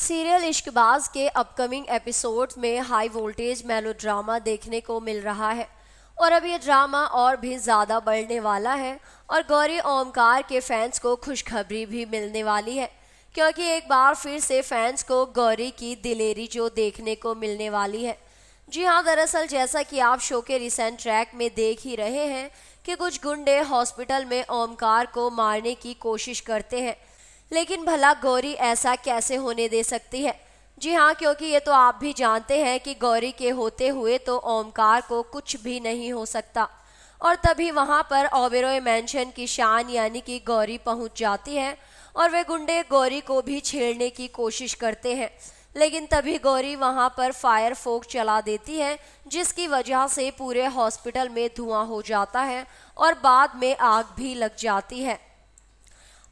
serial Ishqbaaz के upcoming episode में high voltage drama देखने को मिल रहा है और अब ये ड्रामा और भी ज़्यादा बढ़ने वाला है और गौरी ओमकार के फैंस को खुशखबरी भी मिलने वाली है क्योंकि एक बार फिर से फैंस को गौरी की दिलेरी जो देखने को मिलने वाली है जी हाँ दरअसल जैसा कि आप शो के रिसेंट ट्रैक में देख ही रहे हैं कि कुछ गुंडे हॉस्पिटल में ओमकार को मारने की कोशिश करते हैं लेकिन भला गौरी ऐसा कैसे होने दे सकती है जी हाँ क्योंकि ये तो आप भी जानते हैं कि गौरी के होते हुए तो ओमकार को कुछ भी नहीं हो सकता और तभी वहाँ पर ओबेरो मैंशन की शान यानी कि गौरी पहुँच जाती है और वे गुंडे गौरी को भी छेड़ने की कोशिश करते हैं लेकिन तभी गौरी वहाँ पर फायर फोक चला देती है जिसकी वजह से पूरे हॉस्पिटल में धुआं हो जाता है और बाद में आग भी लग जाती है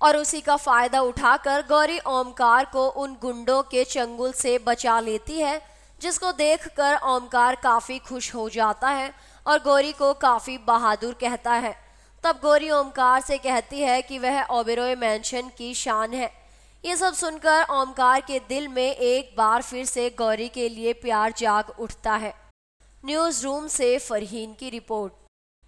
और उसी का फायदा उठाकर गौरी ओमकार को उन गुंडों के चंगुल से बचा लेती है जिसको देखकर ओमकार काफी खुश हो जाता है और गौरी को काफी बहादुर कहता है तब गौरी ओमकार से कहती है कि वह ओबेरॉय मैंशन की शान है ये सब सुनकर ओमकार के दिल में एक बार फिर से गौरी के लिए प्यार जाग उठता है न्यूज रूम से फरहीन की रिपोर्ट